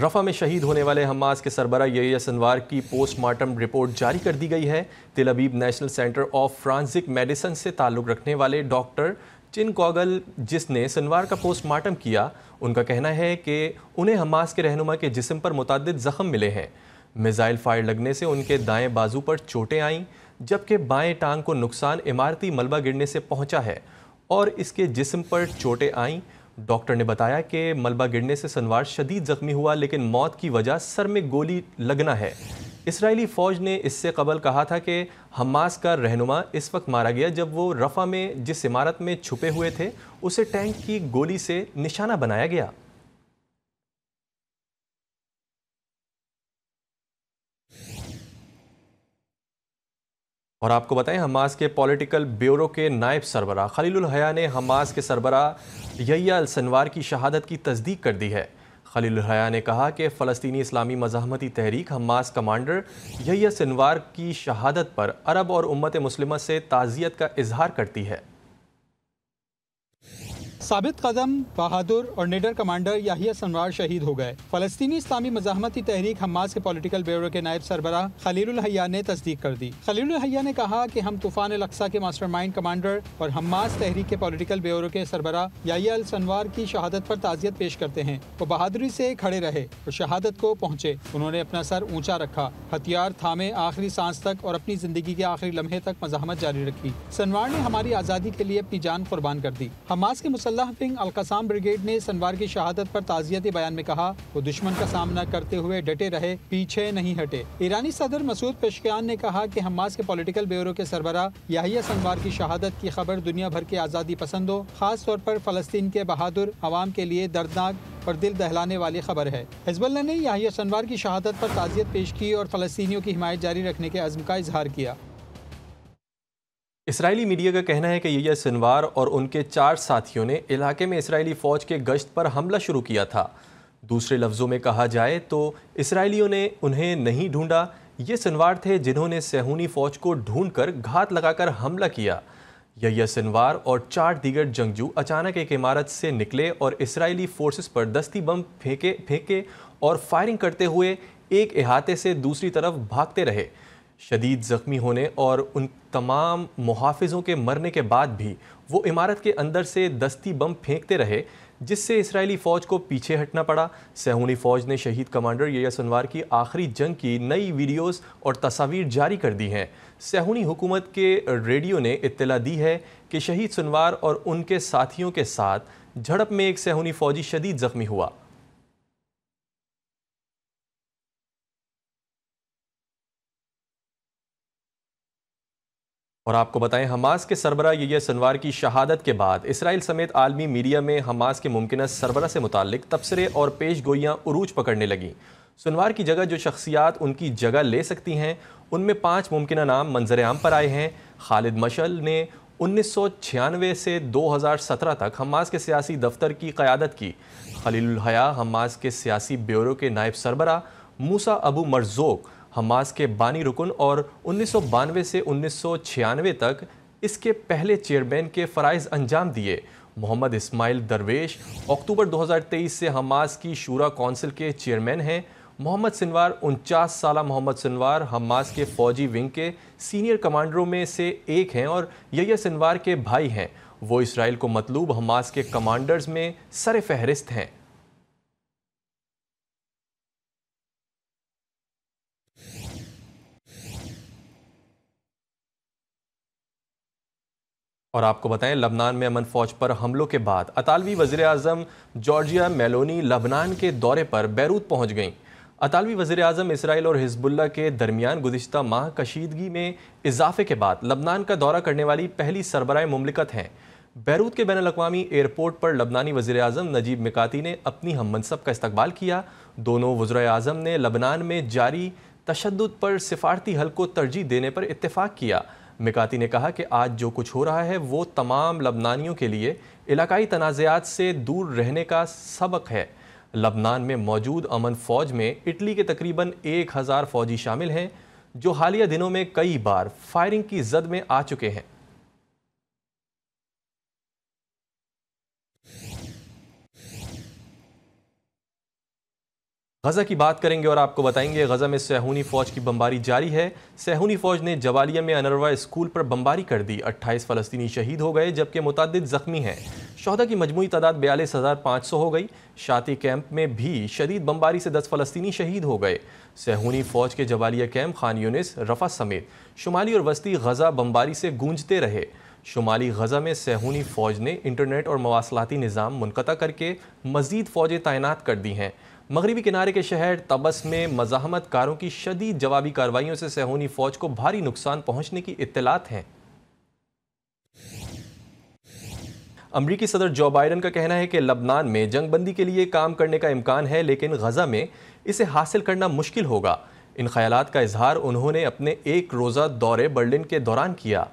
रफ़ा में शहीद होने वाले हमास के सरबरा यस अनवार की पोस्टमार्टम रिपोर्ट जारी कर दी गई है तिलबीब अबीब national centre of forensic medicine से ताल्लुक़ रखने वाले डॉक्टर चिन कोगल जिसने सनवार का पोस्टमार्टम किया उनका कहना है कि उन्हें हमास के रहनुमा के जिसम पर मुतद जख़्म मिले हैं मिज़ाइल फायर लगने से उनके दाएँ बाजू पर चोटें आईं जबकि बाएँ टांग को नुकसान इमारती मलबा गिरने से पहुँचा है और इसके जिसम पर चोटें आईं डॉक्टर ने बताया कि मलबा गिरने से सनवार शदीद जख्मी हुआ लेकिन मौत की वजह सर में गोली लगना है इसराइली फ़ौज ने इससे कबल कहा था कि हमास का रहनुमा इस वक्त मारा गया जब वो रफ़ा में जिस इमारत में छुपे हुए थे उसे टैंक की गोली से निशाना बनाया गया और आपको बताएं हमास के पॉलिटिकल ब्यूरो के नायब सरबरा खलील हया ने हमास के सरबरा यया अलसनवार की शहादत की तस्दीक कर दी है खलील हया ने कहा कि फ़लस्तीनी इस्लामी मजामती तहरीक हमास कमांडर यया सनवार की शहादत पर अरब और उम्मत मुस्लिम से ताज़ियत का इजहार करती है साबित कदम बहादुर और निडर कमांडर याहिया सनवार शहीद हो गए फलस्तीनी इस्लामी मजामती तहरीक हमास के पॉलिटिकल ब्यूरो के नायब सरबराह खलील हया ने तस्दीक कर दी खलील हया ने कहा कि हम तूफान अलक्सा के माइंड कमांडर और हमास तहरीक के पॉलिटिकल ब्यूरो के सरबरा याहिया अल सनवार की शहादत पर ताजियत पेश करते हैं वो बहादुरी से खड़े रहे और शहादत को पहुँचे उन्होंने अपना सर ऊँचा रखा हथियार थामे आखिरी सांस तक और अपनी जिंदगी के आखिरी लम्हे तक मजामत जारी रखी सनवार ने हमारी आज़ादी के लिए अपनी जान कुर्बान कर दी हमास के मुसल सलाहफिंग अलकसाम ब्रिगेड ने सनवार की शहादत पर ताजियती बयान में कहा वो दुश्मन का सामना करते हुए डटे रहे पीछे नहीं हटे ईरानी सदर मसूद पेशकियान ने कहा कि हमास के पॉलिटिकल ब्यूरो के सरबरा याहिया सनवार की शहादत की खबर दुनिया भर के आज़ादी पसंदों खास तौर पर फलस्तीन के बहादुर आवाम के लिए दर्दनाक और दिल दहलाने वाली खबर है हिजबुल्ला ने याहिया सनवार की शहादत पर ताजियत पेश की और फलस्तियों की हिमायत जारी रखने के अज़म का इजहार किया इसराइली मीडिया का कहना है कि यह सिनवार और उनके चार साथियों ने इलाके में इसराइली फ़ौज के गश्त पर हमला शुरू किया था दूसरे लफ्ज़ों में कहा जाए तो इसराइलियों ने उन्हें नहीं ढूंढा ये सिनवार थे जिन्होंने सहूनी फ़ौज को ढूंढकर घात लगाकर हमला किया यह सिनवार और चार दीगर जंगजू अचानक एक इमारत से निकले और इसराइली फोर्सेस पर दस्ती बम फेंके फेंके और फायरिंग करते हुए एक अहाते से दूसरी तरफ भागते रहे शदीद ज़ख्मी होने और उन तमाम मुहाफ़ों के मरने के बाद भी वो इमारत के अंदर से दस्ती बम फेंकते रहे जिससे इसराइली फ़ौज को पीछे हटना पड़ा सहूनी फ़ौज ने शहीद कमांडर यस सनवार की आखिरी जंग की नई वीडियोस और तस्वीर जारी कर दी हैं सहूनी हुकूमत के रेडियो ने इत्तला दी है कि शहीद सनवार और उनके साथियों के साथ झड़प में एक सहूनी फ़ौजी शदीद ज़ख्मी हुआ और आपको बताएं हमास के सरबरा यह सनवार की शहादत के बाद इसराइल समेत आलमी मीडिया में हमास के मुमकिन सरबरा से मुतक तबसरे और पेश गोइयाँ अरूज पकड़ने लगीं सनवार की जगह जो शख्सियात उनकी जगह ले सकती हैं उनमें पाँच मुमकिन नाम मंजर आम पर आए हैं खालिद मशल ने उन्नीस सौ छियानवे से दो हज़ार सत्रह तक हमास के सियासी दफ्तर की क़्यादत की खलील हया हमास के सियासी ब्यूरो के नायब सरबरा मूसा अबू मरजोक हमास के बानी रुकन और उन्नीस से उन्नीस तक इसके पहले चेयरमैन के फ़राइज़ अंजाम दिए मोहम्मद इस्माइल दरवेश अक्टूबर 2023 से हमास की शूरा कौंसिल के चेयरमैन हैं मोहम्मद सिनवार उनचास साल मोहम्मद सिनवार हमास के फौजी विंग के सीनियर कमांडरों में से एक हैं और यह सिनवार के भाई हैं वो इसराइल को मतलूब हमास के कमांडर्स में सर फहरिस्त हैं और आपको बताएं लबनान में अमन फौज पर हमलों के बाद अतालवी वजीर अजम जॉर्जिया मेलोनी लबनान के दौरे पर बैरूत पहुंच गईं अतालवी वजीर अजम इसराइल और हिजबुल्ला के दरमियान गुजशत माह कशीदगी में इजाफे के बाद लबनान का दौरा करने वाली पहली सरबराह ममलिकत हैं बैरूत के बैन अवी एयरपोर्ट पर लबनानी वजी अजम नजीब मिकाती ने अपनी हम मनसब का इस्तबाल किया दोनों वजर अजम ने लबनान में जारी तशद पर सिफारती हल को तरजीह देने पर इतफ़ाक़ किया मिकाती ने कहा कि आज जो कुछ हो रहा है वो तमाम लबनानियों के लिए इलाकई तनाज़ात से दूर रहने का सबक है लबनान में मौजूद अमन फ़ौज में इटली के तकरीबन एक हज़ार फ़ौजी शामिल हैं जो हालिया दिनों में कई बार फायरिंग की जद में आ चुके हैं गज़ा की बात करेंगे और आपको बताएंगे गज़ा में सहूनी फ़ौज की बमबारी जारी है सहूनी फ़ौज ने जवालिया में अनरवा स्कूल पर बमबारी कर दी 28 फ़लस्तनी शहीद हो गए जबकि मुतद ज़ख्मी हैं शहदा की मजमू तादाद बयालीस हज़ार पाँच सौ हो गई शाती कैंप में भी शदीद बमबारी से दस फ़लस्तनी शहीद हो गए सहूनी फ़ौज के Jabalia camp Khan Younis Rafah समेत शुमाली और वस्ती गज़ा बमबारी से गूंजते रहे शुमाली गज़ा में सहूनी फ़ौज ने इंटरनेट और मवासलाती निज़ाम मुनता करके मज़ीद फ़ौजें तैनात कर दी हैं मगरबी किनारे के शहर तबस में मजामत कारों की शदीद जवाबी कार्रवाइयों से सहोनी फौज को भारी नुकसान पहुंचने की इतलात हैं अमरीकी सदर जो बाइडन का कहना है कि लबनान में जंगबंदी के लिए काम करने का इम्कान है लेकिन गजा में इसे हासिल करना मुश्किल होगा इन ख्याल का इजहार उन्होंने अपने एक रोज़ा दौरे बर्लिन के दौरान किया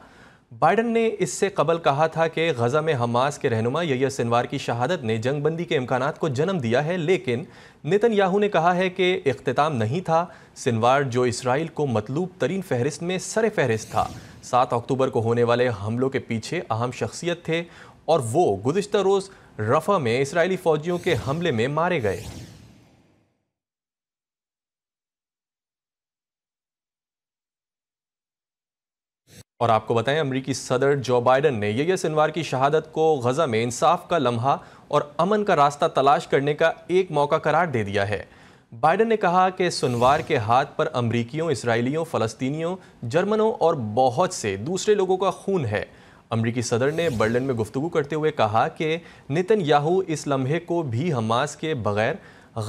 बाइडन ने इससे कबल कहा था कि गज़ा में हमास के रहनुमा यैया सिनवार की शहादत ने जंगबंदी के इम्कान को जन्म दिया है लेकिन नितन याहू ने कहा है कि अख्ताम नहीं था सिनवार जो इसराइल को मतलूब तरीन फहरिस्त में सर फहरिस्त था सात अक्टूबर को होने वाले हमलों के पीछे अहम शख्सियत थे और वो गुज्तर रोज़ रफ़ा में इसराइली फ़ौजियों के हमले में मारे गए और आपको बताएं अमरीकी सदर जो बाइडन ने यह सिनवार की शहादत को गजा में इंसाफ का लम्हा और अमन का रास्ता तलाश करने का एक मौका करार दे दिया है बाइडन ने कहा कि सुनवार के हाथ पर अमरीकियों इसराइलियों फ़लस्तीनियों जर्मनों और बहुत से दूसरे लोगों का खून है अमरीकी सदर ने बर्लिन में गुफ्तु करते हुए कहा कि नितिन याहू इस लम्हे को भी हमास के बगैर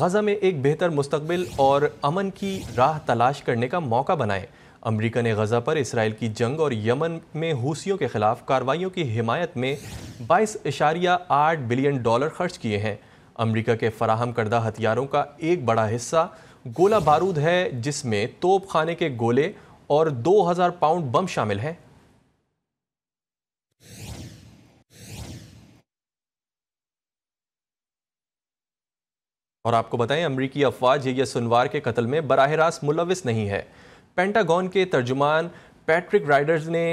गजा में एक बेहतर मुस्तबिल और अमन की राह तलाश करने का मौका बनाए अमरीका ने गजा पर इसराइल की जंग और यमन में हूसियों के खिलाफ कार्रवाइयों की हिमायत में बाईस इशारिया आठ बिलियन डॉलर खर्च किए हैं अमरीका के फराहम करदा हथियारों का एक बड़ा हिस्सा गोला बारूद है जिसमें तोप खाने के गोले और 2000 पाउंड बम शामिल हैं और आपको बताएं अमरीकी अफवाज यह सुनवार के कत्ल में बराह रास्त मुलविस नहीं है पेंटागन के तर्जुमान पैट्रिक राइडर्स ने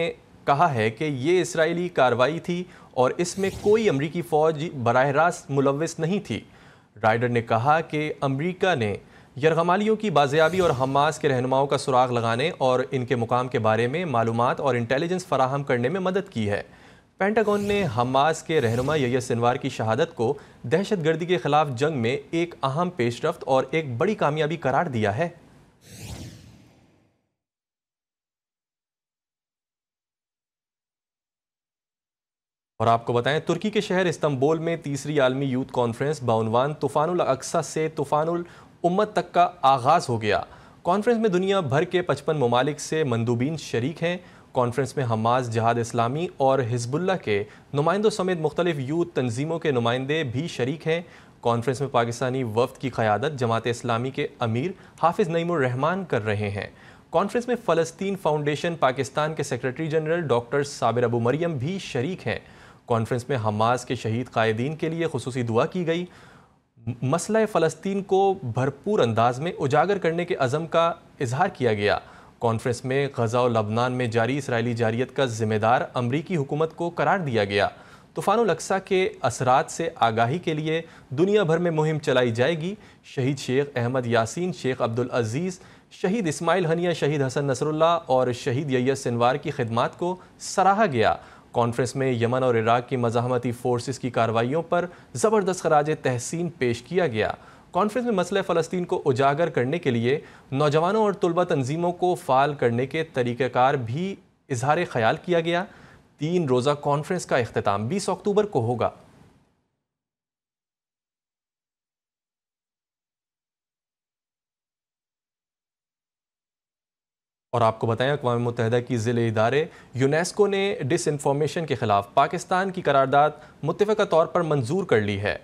कहा है कि ये इसराइली कार्रवाई थी और इसमें कोई अमरीकी फ़ौज बरह रास्त मुलविस नहीं थी राइडर ने कहा कि अमरीका ने यरगमालियों की बाजियाबी और हमास के रहनुमाओं का सुराग लगाने और इनके मुकाम के बारे में मालूम और इंटेलिजेंस फराहम करने में मदद की है पेंटागन ने हमास के रहनुमा यय सिनवार की शहादत को दहशत गर्दी के खिलाफ जंग में एक अहम पेशरफ और एक बड़ी कामयाबी करार दिया है और आपको बताएं तुर्की के शहर इस्तंबोल में तीसरी आलमी यूथ कॉन्फ्रेंस बाउनवान तूफानुल अक्सा से तूफानुल उम्मत तक का आगाज़ हो गया कॉन्फ्रेंस में दुनिया भर के पचपन ममालिक से मंदूबीन शरीक हैं कॉन्फ्रेंस में हमास जहाद इस्लामी और हिजबुल्ला के नुमाइंदों समेत मुख्तलिफ यूथ तनजीमों के नुमाइंदे भी शरीक हैं कॉन्फ्रेंस में पाकिस्तानी वफद की क़्यादत जमात इस्लामी के अमीर हाफिज़ नईमरहमान कर रहे हैं कॉन्फ्रेंस में फ़लस्तीन फाउंडेशन पाकिस्तान के secretary general doctor Sabir Abu Maryam भी शरीक हैं कॉन्फ्रेंस में हमास के शहीद कायदीन के लिए खसूस दुआ की गई मसला फ़लस्तीन को भरपूर अंदाज में उजागर करने के अज़म का इजहार किया गया कॉन्फ्रेंस में गजा और लबनान में जारी इसराइली जारियत का जिम्मेदार अमरीकी हुकूमत को करार दिया गया तूफ़ान अक्सा के असरात से आगाही के लिए दुनिया भर में मुहिम चलाई जाएगी शहीद शेख अहमद यासिन शेख अब्दुल अजीज़ शहीद इसमाइल हनिया शहीद हसन नसरुल्ला और शहीद यैस सिनवार की खदमात को सराहा गया कॉन्फ्रेंस में यमन और इराक की मजामती फोर्सेस की कार्रवाइयों पर ज़बरदस्त खराज तहसीन पेश किया गया कॉन्फ्रेंस में मसले फ़लस्तीन को उजागर करने के लिए नौजवानों और तलबा तंजीमों को फ़ाल करने के तरीक़ार भी इजहार ख्याल किया गया तीन रोज़ा कॉन्फ्रेंस का अख्ताम बीस अक्टूबर को होगा और आपको बताएं अकवा मुतहदा की ज़िले इदारे यूनेस्को ने डिस इन्फॉर्मेशन के ख़िलाफ़ पाकिस्तान की करारदाद मुतफ़ा तौर पर मंजूर कर ली है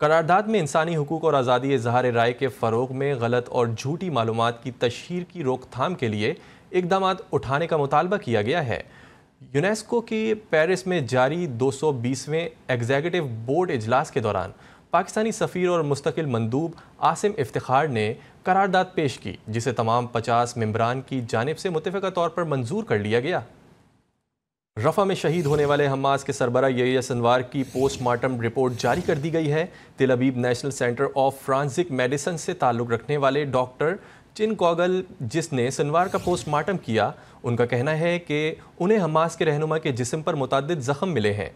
करारदाद में इंसानी हकूक़ और आज़ादी इजहार राय के फ़रोग में गलत और झूठी मालूम की तशहर की रोकथाम के लिए इकदाम उठाने का मुतालबा किया गया है यूनेस्को की पेरिस में जारी 220वें एग्जेकटिव बोर्ड अजलास के दौरान पाकिस्तानी सफ़ीर और मुस्तकिल मंदूब आसिम इफ्तार ने करारदाद पेश की जिसे तमाम 50 मम्बरान की जानब से मुतफ़ा तौर पर मंजूर कर लिया गया रफ़ा में शहीद होने वाले हमास के सरबरा ये सनवार की पोस्टमार्टम रिपोर्ट जारी कर दी गई है तिलबीब national centre of forensic medicine से ताल्लुक़ रखने वाले डॉक्टर चिन कोगल जिसने सनवार का पोस्टमार्टम किया उनका कहना है कि उन्हें हमास के रहनुमा के जिसम पर मुतद ज़ख़म मिले हैं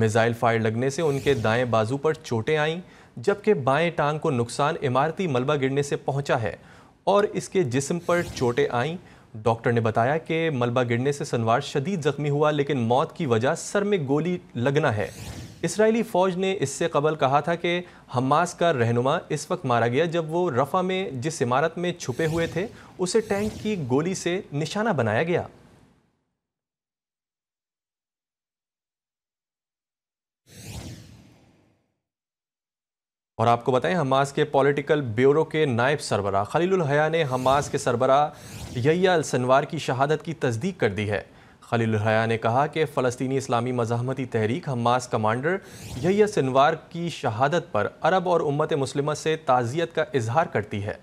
मिज़ाइल फायर लगने से उनके दाएँ बाजू पर चोटें आईं जबकि बाएं टांग को नुकसान इमारती मलबा गिरने से पहुंचा है और इसके जिस्म पर चोटें आईं डॉक्टर ने बताया कि मलबा गिरने से सनवार शदीद ज़ख्मी हुआ लेकिन मौत की वजह सर में गोली लगना है इसराइली फ़ौज ने इससे कबल कहा था कि हमास का रहनुमा इस वक्त मारा गया जब वो रफ़ा में जिस इमारत में छुपे हुए थे उसे टैंक की गोली से निशाना बनाया गया और आपको बताएं हमास के पॉलिटिकल ब्यूरो के नायब सरबरा खलील हया ने हमास के सरबरा यैया अलसनवार की शहादत की तस्दीक कर दी है खलील हया ने कहा कि फलस्तनी इस्लामी मजामती तहरीक हमास कमांडर यैया सनवार की शहादत पर अरब और उम्मत मुस्लिम से ताज़ियत का इजहार करती है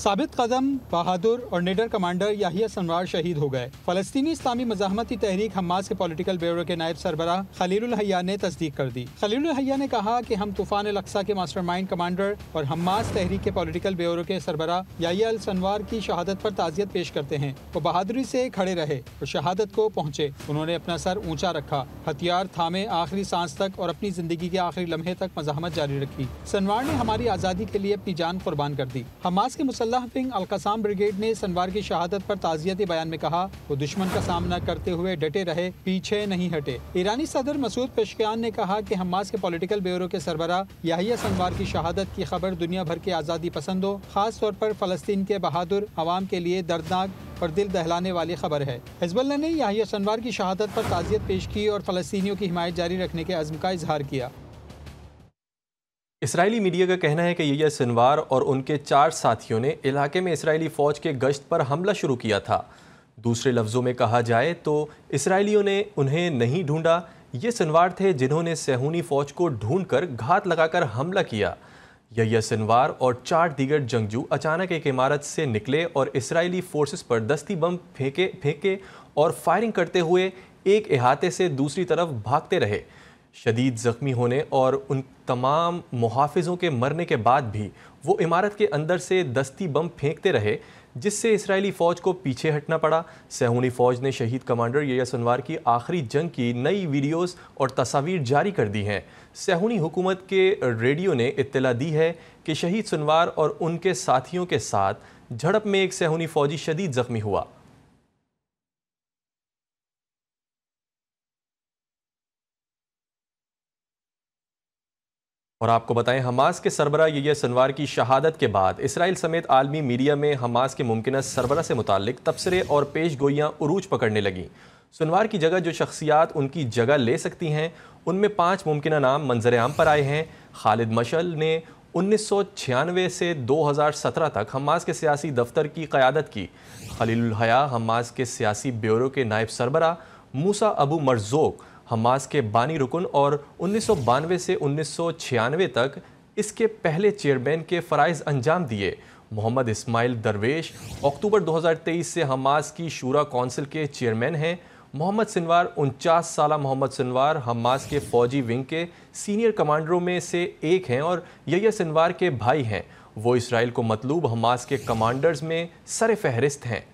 साबित कदम बहादुर और निडर कमांडर याहिया सनवार शहीद हो गए फलस्तीनी इस्लामी मजामती तहरीक हमास के पॉलिटिकल ब्यूरो के नायब सरबरा खलील हया ने तस्दीक कर दी खलील हया ने कहा कि हम तूफान अलक्सा के माइंड कमांडर और हमास तहरीक के पॉलिटिकल ब्यूरो के सरबरा याहिया अल सनवार की शहादत पर ताजियत पेश करते हैं वो बहादुरी से खड़े रहे और शहादत को पहुँचे उन्होंने अपना सर ऊँचा रखा हथियार थामे आखिरी सांस तक और अपनी जिंदगी के आखिरी लम्हे तक मजामत जारी रखी सनवार ने हमारी आज़ादी के लिए अपनी जान कुर्बान कर दी हमास के मुसल अल्लाह बिंग अलकसाम ब्रिगेड ने सनवार की शहादत पर ताजियती बयान में कहा वो दुश्मन का सामना करते हुए डटे रहे पीछे नहीं हटे ईरानी सदर मसूद पेशकियान ने कहा कि हमास के पॉलिटिकल ब्यूरो के सरबरा याहिया सनवार की शहादत की खबर दुनिया भर के आज़ादी पसंदों खास तौर पर फलस्तीन के बहादुर आवाम के लिए दर्दनाक और दिल दहलाने वाली खबर है हिजबल्ला ने याहिया सनवार की शहादत पर ताजियत पेश की और फलस्तियों की हिमायत जारी रखने के अज़म का इजहार किया इसराइली मीडिया का कहना है कि यह सिनवार और उनके चार साथियों ने इलाके में इसराइली फ़ौज के गश्त पर हमला शुरू किया था दूसरे लफ्ज़ों में कहा जाए तो इसराइलियों ने उन्हें नहीं ढूंढा ये सिनवार थे जिन्होंने सहूनी फ़ौज को ढूंढ कर घात लगाकर हमला किया यह सिनवार और चार दीगर जंगजू अचानक एक इमारत से निकले और इसराइली फोर्सेस पर दस्ती बम फेंके फेंके और फायरिंग करते हुए एक अहाते से दूसरी तरफ भागते रहे शदीद ज़ख्मी होने और उन तमाम मुहाफ़ों के मरने के बाद भी वो इमारत के अंदर से दस्ती बम फेंकते रहे जिससे इसराइली फ़ौज को पीछे हटना पड़ा सहूनी फ़ौज ने शहीद कमांडर यया सनवार की आखिरी जंग की नई वीडियोस और तस्वीर जारी कर दी हैं सहूनी हुकूमत के रेडियो ने इत्तला दी है कि शहीद सनवार और उनके साथियों के साथ झड़प में एक सहूनी फ़ौजी शदीद ज़ख्मी हुआ और आपको बताएं हमास के सरबरा यह सनवार की शहादत के बाद इसराइल समेत आलमी मीडिया में हमास के मुमकिन सरबरा से मुतक तबसरे और पेश गोइयाँ उरूज पकड़ने लगीं सनवार की जगह जो शख्सियात उनकी जगह ले सकती हैं उनमें पाँच मुमकिन नाम मंजर आम पर आए हैं खालिद मशल ने उन्नीस सौ छियानवे से दो हज़ार सत्रह तक हमास के सियासी दफ्तर की क़्यादत की खलील हया हमास के सियासी ब्यूरो के नायब सरबरा मूसा अबू मरजोक हमास के बानी रुकन और उन्नीस से उन्नीस तक इसके पहले चेयरमैन के फ़रज़ अंजाम दिए मोहम्मद इस्माइल दरवेश अक्टूबर 2023 से हमास की शूरा कौंसिल के चेयरमैन हैं मोहम्मद सिनवार उनचास साल मोहम्मद सिनवार हमास के फौजी विंग के सीनियर कमांडरों में से एक हैं और यही सिनवार के भाई हैं वो इसराइल को मतलूब हमास के कमांडर्स में सर फहरिस्त हैं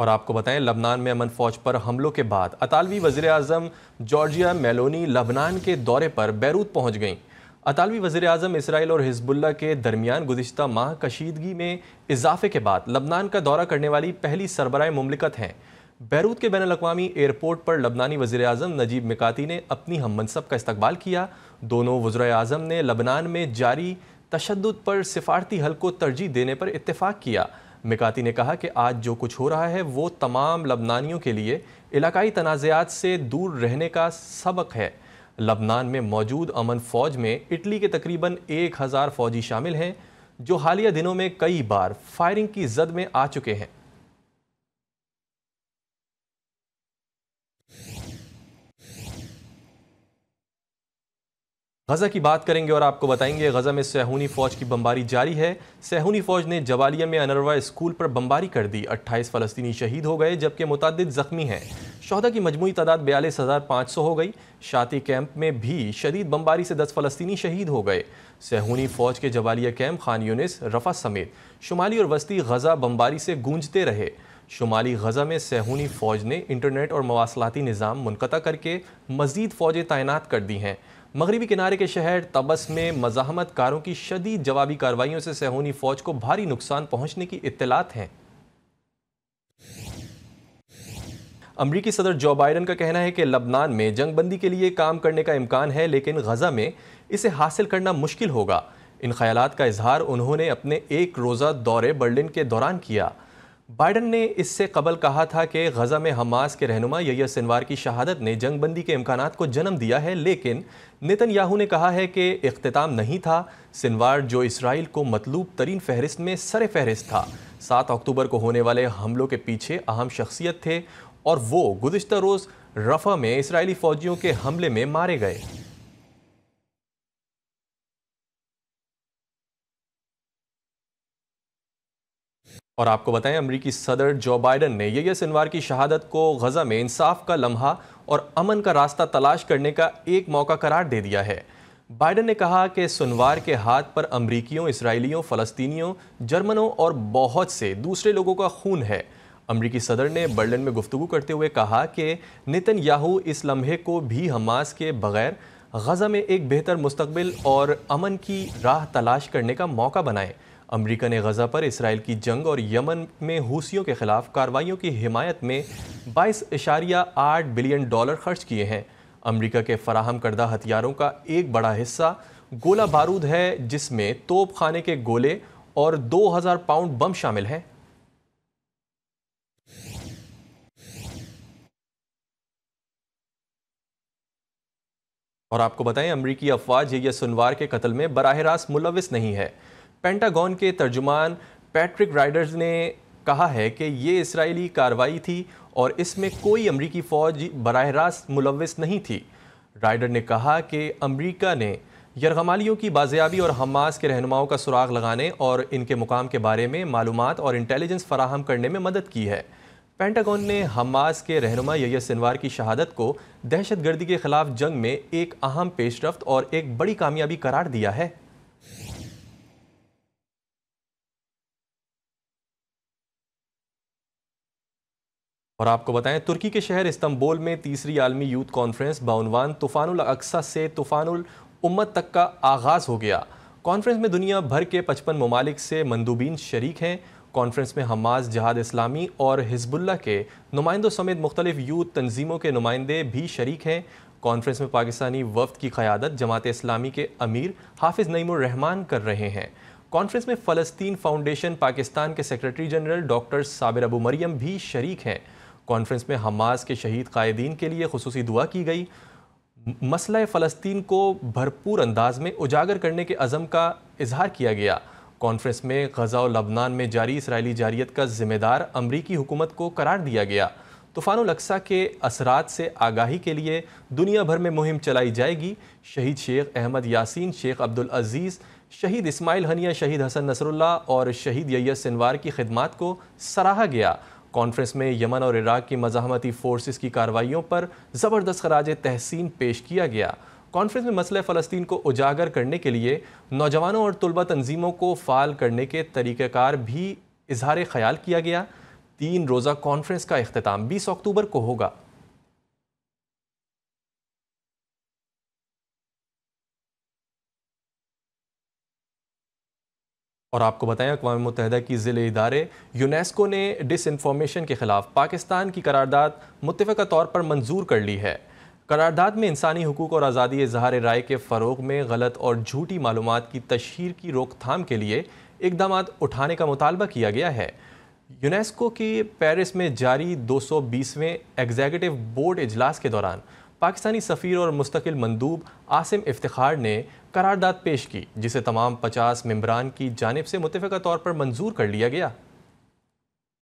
और आपको बताएं लबनान में अमन फौज पर हमलों के बाद अतालवी वजीर अजम जॉर्जिया मेलोनी लबनान के दौरे पर बैरूत पहुंच गईं अतालवी वजीर अजम इसराइल और हिजबुल्ला के दरमियान गुजशत माह कशीदगी में इजाफे के बाद लबनान का दौरा करने वाली पहली सरबराह ममलिकत हैं बैरूत के बैन अवी एयरपोर्ट पर लबनानी वजी अजम नजीब मिकाती ने अपनी हम मनसब का इस्तबाल किया दोनों वज्र अजम ने लबनान में जारी तशद पर सिफारती हल को तरजीह देने पर इतफ़ाक़ किया मिकाती ने कहा कि आज जो कुछ हो रहा है वो तमाम लबनानियों के लिए इलाकई तनाज़ात से दूर रहने का सबक है लबनान में मौजूद अमन फ़ौज में इटली के तकरीबन एक हज़ार फ़ौजी शामिल हैं जो हालिया दिनों में कई बार फायरिंग की जद में आ चुके हैं गज़ा की बात करेंगे और आपको बताएंगे गज़ा में सहूनी फ़ौज की बमबारी जारी है सहूनी फ़ौज ने जवालिया में अनरवा स्कूल पर बमबारी कर दी 28 फ़लस्तनी शहीद हो गए जबकि मुतद ज़ख्मी हैं शहदा की मजमू तादाद बयालीस हज़ार पाँच सौ हो गई शाती कैंप में भी शदीद बमबारी से दस फ़लस्तनी शहीद हो गए सहूनी फ़ौज के Jabalia camp Khan Younis Rafah समेत शुमाली और वस्ती गज़ा बम्बारी से गूंजते रहे शुमाली गज़ा में सहूनी फ़ौज ने इंटरनेट और मवासलाती निज़ाम मुनता करके मज़ीद फ़ौजें तैनात कर दी हैं मगरबी किनारे के शहर तबस में मजामत कारों की शदीद जवाबी कार्रवाइयों से सहोनी फौज को भारी नुकसान पहुंचने की इतलात हैं अमरीकी सदर जो बाइडन का कहना है कि लबनान में जंगबंदी के लिए काम करने का इम्कान है लेकिन गजा में इसे हासिल करना मुश्किल होगा इन ख्याल का इजहार उन्होंने अपने एक रोज़ा दौरे बर्लिन के दौरान किया बाइडन ने इससे कबल कहा था कि गजा में हमास के रहनुमा यैया सिनवार की शहादत ने जंगबंदी के इम्कान को जन्म दिया है लेकिन नेतन याहू ने कहा है कि अख्ताम नहीं था सिनवार जो इसराइल को मतलूब तरीन फहरिस्त में सर फहरिस्त था सात अक्टूबर को होने वाले हमलों के पीछे अहम शख्सियत थे और वो गुजशत रोज़ रफा में इसराइली फ़ौजियों के हमले में मारे गए और आपको बताएं अमरीकी सदर जो बाइडन ने यह सिनवार की शहादत को गज़ा में इंसाफ का लम्हा और अमन का रास्ता तलाश करने का एक मौका करार दे दिया है बाइडन ने कहा कि सुनवार के हाथ पर अमरीकियों इसराइलियों फ़लस्तीनियों जर्मनों और बहुत से दूसरे लोगों का खून है अमरीकी सदर ने बर्लिन में गुफ्तु करते हुए कहा कि नितिन याहू इस लम्हे को भी हमास के बगैर गज़ा में एक बेहतर मुस्तबिल और अमन की राह तलाश करने का मौका बनाएं अमरीका ने गजा पर इसराइल की जंग और यमन में हूसियों के खिलाफ कार्रवाइयों की हिमायत में बाईस इशारिया आठ बिलियन डॉलर खर्च किए हैं अमरीका के फराहम करदा हथियारों का एक बड़ा हिस्सा गोला बारूद है जिसमें तोप खाने के गोले और 2000 पाउंड बम शामिल हैं और आपको बताएं अमरीकी अफवाज यह सुनवार के कत्ल में बराह रास्त मुलविस नहीं है पेंटागन के तर्जुमान पैट्रिक राइडर्स ने कहा है कि ये इसराइली कार्रवाई थी और इसमें कोई अमरीकी फ़ौज बरह रास्त मुलवस नहीं थी राइडर ने कहा कि अमरीका ने यरगमालियों की बाजियाबी और हमास के रहनुमाओं का सुराग लगाने और इनके मुकाम के बारे में मालूम और इंटेलिजेंस फराहम करने में मदद की है पेंटागन ने हमास के रहनुमा यय सिनवार की शहादत को दहशत गर्दी के खिलाफ जंग में एक अहम पेशरफ और एक बड़ी कामयाबी करार दिया है और आपको बताएं तुर्की के शहर इस्तंबोल में तीसरी आलमी यूथ कॉन्फ्रेंस बाउनवान तूफ़ानुल अक्सा से तूफ़ानुल उम्मत तक का आगाज़ हो गया कॉन्फ्रेंस में दुनिया भर के पचपन ममालिक से मंदूबीन शरीक हैं कॉन्फ्रेंस में हमास जहाद इस्लामी और हिजबुल्ला के नुमाइंदों समेत मुख्तलिफ यूथ तनजीमों के नुमाइंदे भी शरीक हैं कॉन्फ्रेंस में पाकिस्तानी वफद की क़्यादत जमात इस्लामी के अमीर हाफिज़ नईमरहमान कर रहे हैं कॉन्फ्रेंस में फ़लस्तीन फाउंडेशन पाकिस्तान के secretary general doctor Sabir Abu Maryam भी शरीक हैं कॉन्फ्रेंस में हमास के शहीद कायदीन के लिए खसूसी दुआ की गई मसला फ़लस्तीन को भरपूर अंदाज में उजागर करने के अज़म का इजहार किया गया कॉन्फ्रेंस में गजा और लबनान में जारी इसराइली जारियत का जिम्मेदार अमरीकी हुकूमत को करार दिया गया तूफ़ान लक्सा के असरात से आगाही के लिए दुनिया भर में मुहिम चलाई जाएगी शहीद शेख अहमद यासीन शेख अब्दुल अजीज़ शहीद इस्माइल हनिया शहीद हसन नसरुल्ला और शहीद यैस सिनवार की खिदमत को सराहा गया कॉन्फ्रेंस में यमन और इराक की मजामती फोर्सेस की कार्रवाइयों पर ज़बरदस्त खराज तहसीन पेश किया गया कॉन्फ्रेंस में मसले फ़लस्तीन को उजागर करने के लिए नौजवानों और तलबा तंजीमों को फ़ाल करने के तरीक़ार भी इजहार ख्याल किया गया तीन रोज़ा कॉन्फ्रेंस का अख्ताम बीस अक्टूबर को होगा और आपको बताएं अकवा मुतहद की ज़िले इदारे यूनेस्को ने डिस इन्फॉर्मेशन के ख़िलाफ़ पाकिस्तान की करारदाद मुतफ़ा तौर पर मंजूर कर ली है करारदाद में इंसानी हकूक़ और आज़ादी इजहार राय के फ़रोग में गलत और झूठी मालूम की तशहर की रोकथाम के लिए इकदाम उठाने का मुतालबा किया गया है यूनेस्को की पेरिस में जारी दो सौ बीसवें एग्जेकटिव बोर्ड अजलास के दौरान पाकिस्तानी सफ़ीर और मुस्तकिल मंदूब आसिम इफ्तार ने करारदाद पेश की जिसे तमाम पचास मम्बरान की जानब से मुतफ़ा तौर पर मंजूर कर लिया गया